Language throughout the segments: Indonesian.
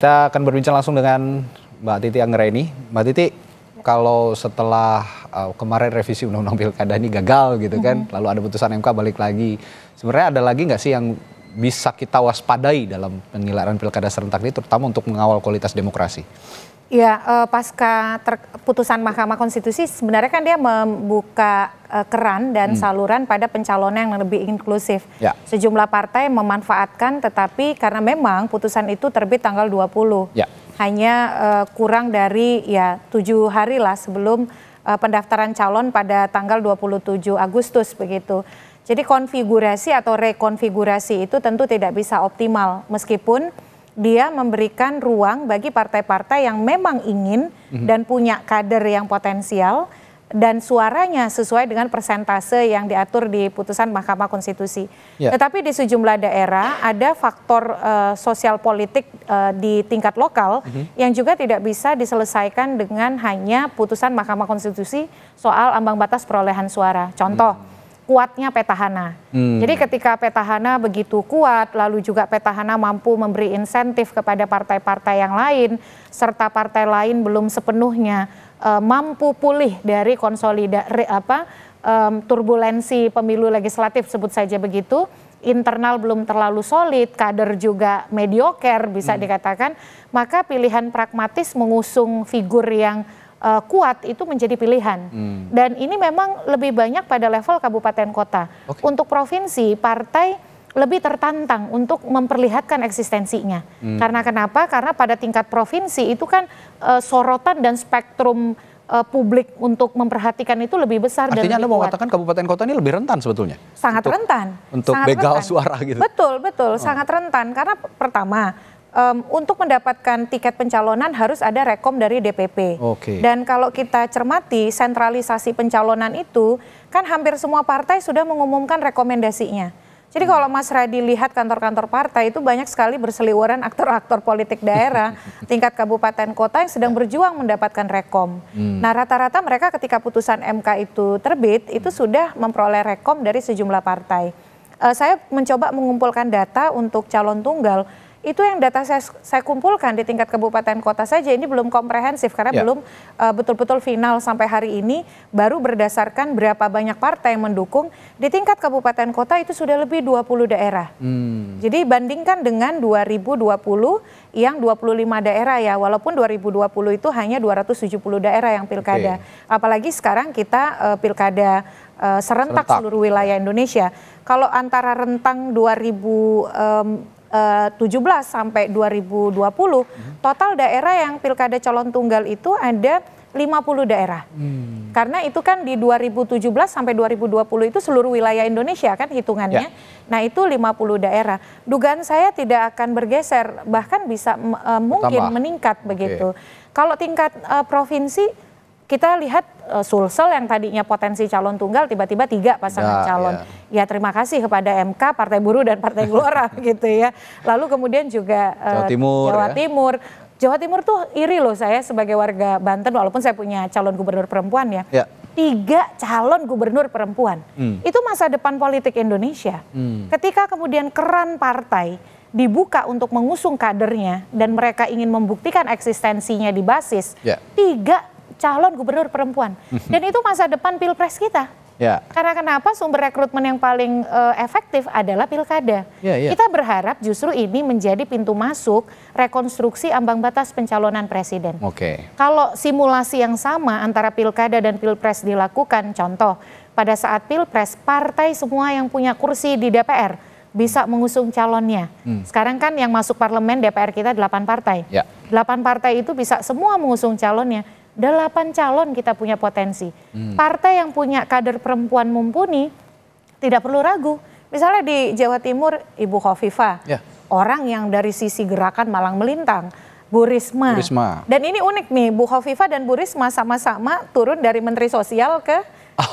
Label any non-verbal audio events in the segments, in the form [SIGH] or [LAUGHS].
Kita akan berbincang langsung dengan Mbak Titi Anggreni. Mbak Titi, kalau setelah uh, kemarin revisi Undang-Undang Pilkada ini gagal gitu kan, mm -hmm. lalu ada putusan MK balik lagi, sebenarnya ada lagi nggak sih yang bisa kita waspadai dalam penyelenggaraan pilkada serentak ini, terutama untuk mengawal kualitas demokrasi? Ya, uh, pasca putusan Mahkamah Konstitusi sebenarnya kan dia membuka uh, keran dan hmm. saluran pada pencalonan yang lebih inklusif. Ya. Sejumlah partai memanfaatkan tetapi karena memang putusan itu terbit tanggal 20. Ya. Hanya uh, kurang dari ya tujuh hari lah sebelum uh, pendaftaran calon pada tanggal 27 Agustus begitu. Jadi konfigurasi atau rekonfigurasi itu tentu tidak bisa optimal meskipun dia memberikan ruang bagi partai-partai yang memang ingin mm-hmm. dan punya kader yang potensial dan suaranya sesuai dengan persentase yang diatur di putusan Mahkamah Konstitusi. Yeah. Tetapi di sejumlah daerah ada faktor uh, sosial politik uh, di tingkat lokal mm-hmm. yang juga tidak bisa diselesaikan dengan hanya putusan Mahkamah Konstitusi soal ambang batas perolehan suara. Contoh mm-hmm kuatnya petahana. Hmm. Jadi ketika petahana begitu kuat, lalu juga petahana mampu memberi insentif kepada partai-partai yang lain, serta partai lain belum sepenuhnya uh, mampu pulih dari konsolidasi apa um, turbulensi pemilu legislatif sebut saja begitu, internal belum terlalu solid, kader juga mediocre bisa hmm. dikatakan, maka pilihan pragmatis mengusung figur yang uh, kuat itu menjadi pilihan. Hmm. Dan ini memang lebih banyak pada level kabupaten kota. Okay. Untuk provinsi, partai lebih tertantang untuk memperlihatkan eksistensinya. Hmm. Karena kenapa? Karena pada tingkat provinsi itu kan uh, sorotan dan spektrum eh, publik untuk memperhatikan itu lebih besar. Artinya dan Anda mau katakan kabupaten kota ini lebih rentan sebetulnya? Sangat untuk, rentan. Untuk sangat begal rentan. suara gitu? Betul, betul. Oh. Sangat rentan. Karena pertama um, untuk mendapatkan tiket pencalonan harus ada rekom dari DPP. Okay. Dan kalau kita cermati sentralisasi pencalonan itu kan hampir semua partai sudah mengumumkan rekomendasinya. Jadi kalau Mas Radi lihat kantor-kantor partai itu banyak sekali berseliweran aktor-aktor politik daerah [LAUGHS] tingkat kabupaten kota yang sedang ya. berjuang mendapatkan rekom. Hmm. Nah rata-rata mereka ketika putusan MK itu terbit itu hmm. sudah memperoleh rekom dari sejumlah partai. Uh, saya mencoba mengumpulkan data untuk calon tunggal itu yang data saya, saya kumpulkan di tingkat kabupaten kota saja ini belum komprehensif karena ya. belum betul eh, betul-betul final sampai hari ini baru berdasarkan berapa banyak partai yang mendukung di tingkat kabupaten kota itu sudah lebih 20 daerah. Hmm. Jadi bandingkan dengan 2020 yang 25 daerah ya walaupun 2020 itu hanya 270 daerah yang pilkada. Okay. Apalagi sekarang kita uh, pilkada uh, serentak, serentak seluruh wilayah Indonesia. Kalau antara rentang 2000 um, 2017 eh, sampai 2020 total daerah yang pilkada calon tunggal itu ada 50 daerah. Hmm. Karena itu kan di 2017 sampai 2020 itu seluruh wilayah Indonesia kan hitungannya. Ya. Nah, itu 50 daerah. Dugaan saya tidak akan bergeser, bahkan bisa uh, mungkin meningkat begitu. Okay. Kalau tingkat uh, provinsi kita lihat uh, Sulsel yang tadinya potensi calon tunggal tiba-tiba tiga pasangan nah, calon. Yeah. Ya terima kasih kepada MK, Partai Buruh dan Partai Gelora [LAUGHS] gitu ya. Lalu kemudian juga uh, Jawa Timur. Jawa ya. Timur. Jawa Timur tuh iri loh saya sebagai warga Banten walaupun saya punya calon gubernur perempuan ya. ya. Tiga calon gubernur perempuan. Hmm. Itu masa depan politik Indonesia. Hmm. Ketika kemudian keran partai dibuka untuk mengusung kadernya dan mereka ingin membuktikan eksistensinya di basis, yeah. tiga calon gubernur perempuan. Mhm. Dan itu masa depan pilpres kita. Ya. Karena kenapa sumber rekrutmen yang paling uh, efektif adalah pilkada. Ya, ya. Kita berharap justru ini menjadi pintu masuk rekonstruksi ambang batas pencalonan presiden. Oke. Kalau simulasi yang sama antara pilkada dan pilpres dilakukan, contoh pada saat pilpres partai semua yang punya kursi di DPR bisa mengusung calonnya. Hmm. Sekarang kan yang masuk parlemen DPR kita 8 partai. Ya. 8 partai itu bisa semua mengusung calonnya Delapan calon kita punya potensi. Hmm. Partai yang punya kader perempuan mumpuni tidak perlu ragu. Misalnya di Jawa Timur Ibu Khofifah. ya. Orang yang dari sisi gerakan malang melintang, Bu Risma. Bu Risma. Dan ini unik nih, Bu Khofifah dan Bu Risma sama-sama turun dari Menteri Sosial ke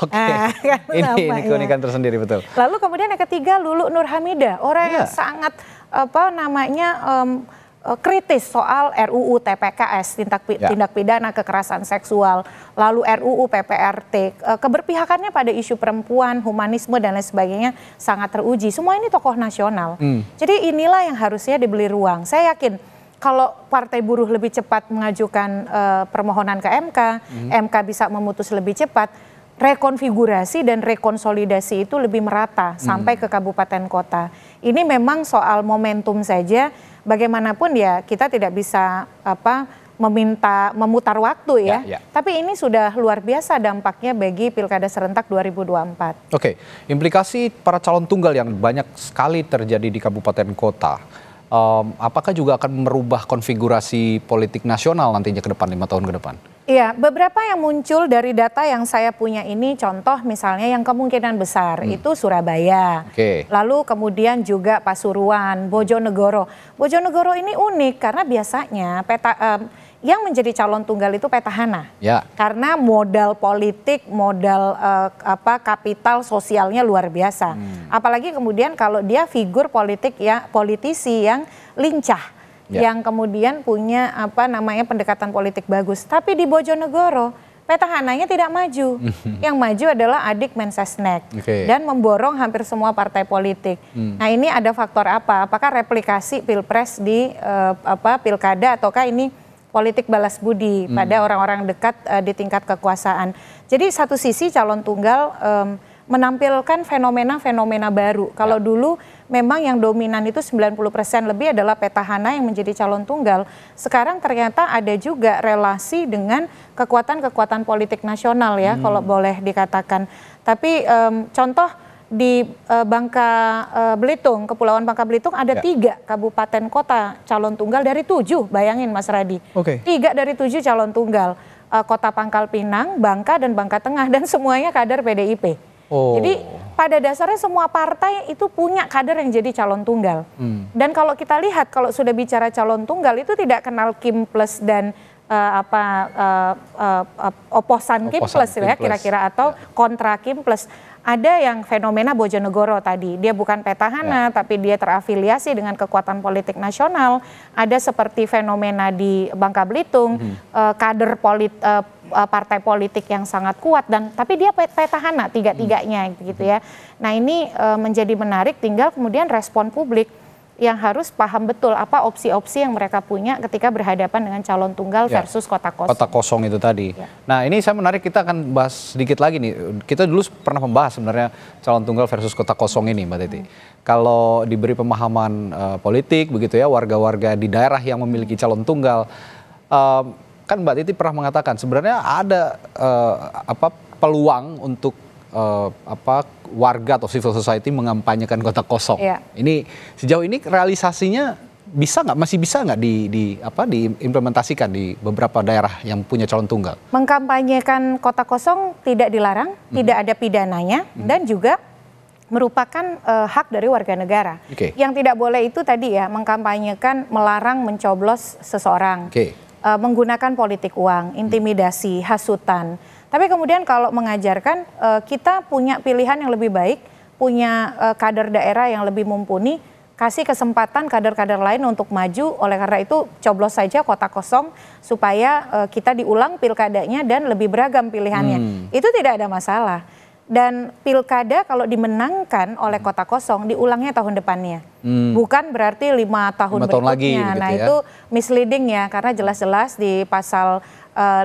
Oke, okay. nah, [LAUGHS] kan ini, ini ya. keunikan tersendiri betul. Lalu kemudian yang ketiga Lulu Nur Hamida, orang ya. yang sangat apa namanya um, Eh, kritis soal RUU TPKS tindak ya. tindak pidana kekerasan seksual lalu RUU PPRT eh, keberpihakannya pada isu perempuan humanisme dan lain sebagainya sangat teruji semua ini tokoh nasional hmm. jadi inilah yang harusnya dibeli ruang saya yakin kalau partai buruh lebih cepat mengajukan uh, permohonan ke MK hmm. MK bisa memutus lebih cepat rekonfigurasi dan rekonsolidasi itu lebih merata hmm. sampai ke kabupaten kota ini memang soal momentum saja bagaimanapun ya kita tidak bisa apa meminta memutar waktu ya. ya, ya. Tapi ini sudah luar biasa dampaknya bagi Pilkada serentak 2024. Oke, implikasi para calon tunggal yang banyak sekali terjadi di kabupaten kota. Um, apakah juga akan merubah konfigurasi politik nasional nantinya ke depan lima tahun ke depan? Iya, beberapa yang muncul dari data yang saya punya ini contoh misalnya yang kemungkinan besar hmm. itu Surabaya. Okay. Lalu kemudian juga Pasuruan, Bojonegoro. Bojonegoro ini unik karena biasanya peta um, yang menjadi calon tunggal itu petahana. Ya. Karena modal politik, modal uh, apa kapital sosialnya luar biasa. Hmm. Apalagi kemudian kalau dia figur politik ya politisi yang lincah yeah. yang kemudian punya apa namanya pendekatan politik bagus. Tapi di Bojonegoro petahananya tidak maju. [LAUGHS] yang maju adalah adik Mensesnek okay. dan memborong hampir semua partai politik. Hmm. Nah, ini ada faktor apa? Apakah replikasi Pilpres di uh, apa Pilkada ataukah ini politik balas budi hmm. pada orang-orang dekat uh, di tingkat kekuasaan. Jadi satu sisi calon tunggal um, menampilkan fenomena-fenomena baru. Kalau ya. dulu memang yang dominan itu 90% lebih adalah petahana yang menjadi calon tunggal. Sekarang ternyata ada juga relasi dengan kekuatan-kekuatan politik nasional ya hmm. kalau boleh dikatakan. Tapi um, contoh di uh, Bangka uh, Belitung, Kepulauan Bangka Belitung ada ya. tiga kabupaten kota calon tunggal dari tujuh, bayangin Mas Radi. Okay. Tiga dari tujuh calon tunggal, e, kota Pangkal Pinang, Bangka dan Bangka Tengah dan semuanya kader PDIP. Oh. Jadi pada dasarnya semua partai itu punya kader yang jadi calon tunggal. Hmm. Dan kalau kita lihat kalau sudah bicara calon tunggal itu tidak kenal Kim Plus dan uh, apa uh, uh, oposan, oposan Kim Plus Kim ya kira-kira atau ya. kontra Kim Plus. Ada yang fenomena Bojonegoro tadi, dia bukan petahana ya. tapi dia terafiliasi dengan kekuatan politik nasional. Ada seperti fenomena di Bangka Belitung, -hmm. uh, kader polit uh, Eh, partai politik yang sangat kuat dan tapi dia petahana tiga-tiganya hmm. gitu ya. Nah, ini uh, menjadi menarik tinggal kemudian respon publik yang harus paham betul apa opsi-opsi yang mereka punya ketika berhadapan dengan calon tunggal ya, versus kota kosong. Kota kosong itu tadi. Ya. Nah ini saya menarik kita akan bahas sedikit lagi nih. Kita dulu pernah membahas sebenarnya calon tunggal versus kota kosong ini Mbak Titi. Hmm. Kalau diberi pemahaman uh, politik begitu ya warga-warga di daerah yang memiliki calon tunggal. Uh, kan Mbak Titi pernah mengatakan sebenarnya ada uh, apa peluang untuk uh, apa warga atau civil society mengampanyekan kota kosong. Iya. Ini sejauh ini realisasinya bisa nggak masih bisa nggak di, di apa diimplementasikan di beberapa daerah yang punya calon tunggal? Mengkampanyekan kota kosong tidak dilarang, -hmm. tidak ada pidananya -hmm. dan juga merupakan uh, hak dari warga negara. Okay. Yang tidak boleh itu tadi ya mengkampanyekan melarang mencoblos seseorang. Okay uh, menggunakan politik uang, hmm. intimidasi, hasutan. Tapi kemudian kalau mengajarkan uh, kita punya pilihan yang lebih baik, punya uh, kader daerah yang lebih mumpuni, kasih kesempatan kader-kader lain untuk maju. Oleh karena itu coblos saja kota kosong supaya uh, kita diulang pilkadanya dan lebih beragam pilihannya. Hmm. Itu tidak ada masalah dan pilkada kalau dimenangkan oleh kota kosong diulangnya tahun depannya hmm. bukan berarti lima tahun berikutnya tahun lagi, gitu nah ya. itu misleading ya karena jelas-jelas di pasal eh, uh,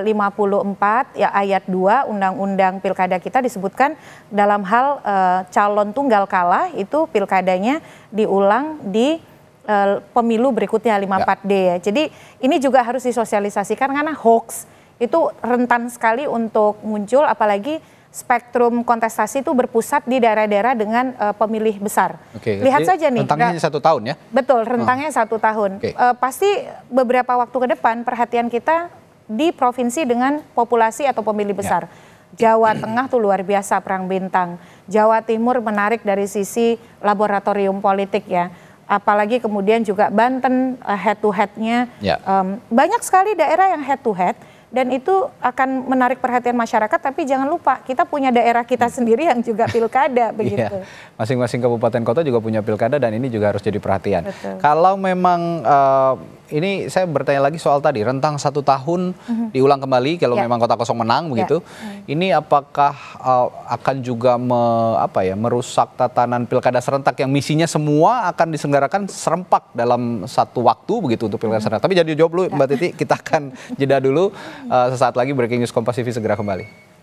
54 ya ayat 2 undang-undang pilkada kita disebutkan dalam hal uh, calon tunggal kalah itu pilkadanya diulang di uh, pemilu berikutnya 54D ya. ya jadi ini juga harus disosialisasikan karena hoax itu rentan sekali untuk muncul apalagi spektrum kontestasi itu berpusat di daerah-daerah dengan uh, pemilih besar. Oke, Lihat saja nih. Rentangnya satu tahun ya? Betul, ah. rentangnya oh. satu tahun. Okay. Uh, eh, pasti beberapa waktu ke depan perhatian kita di provinsi dengan populasi atau pemilih ya. besar. Ya. Jawa Tengah tuh luar biasa perang bintang. Jawa Timur menarik dari sisi laboratorium politik ya. Apalagi kemudian juga Banten eh, head to headnya. Ya. Um, banyak sekali daerah yang head to -head dan itu akan menarik perhatian masyarakat tapi jangan lupa kita punya daerah kita sendiri yang juga [LAUGHS] pilkada iya, begitu. Masing-masing Masing kabupaten kota juga punya pilkada dan ini juga harus jadi perhatian. Betul. Kalau memang uh, ini saya bertanya lagi soal tadi rentang satu tahun mm-hmm. diulang kembali kalau yeah. memang kota kosong menang ya. begitu. Hmm. Ini apakah uh, akan juga me, apa ya merusak tatanan pilkada serentak yang misinya semua akan diselenggarakan serempak dalam satu waktu begitu untuk pilkada mm-hmm. serentak. Tapi jadi jawab dulu yeah. Mbak ya. Titi kita akan jeda dulu [LAUGHS] Uh, sesaat lagi Breaking News Kompas TV segera kembali.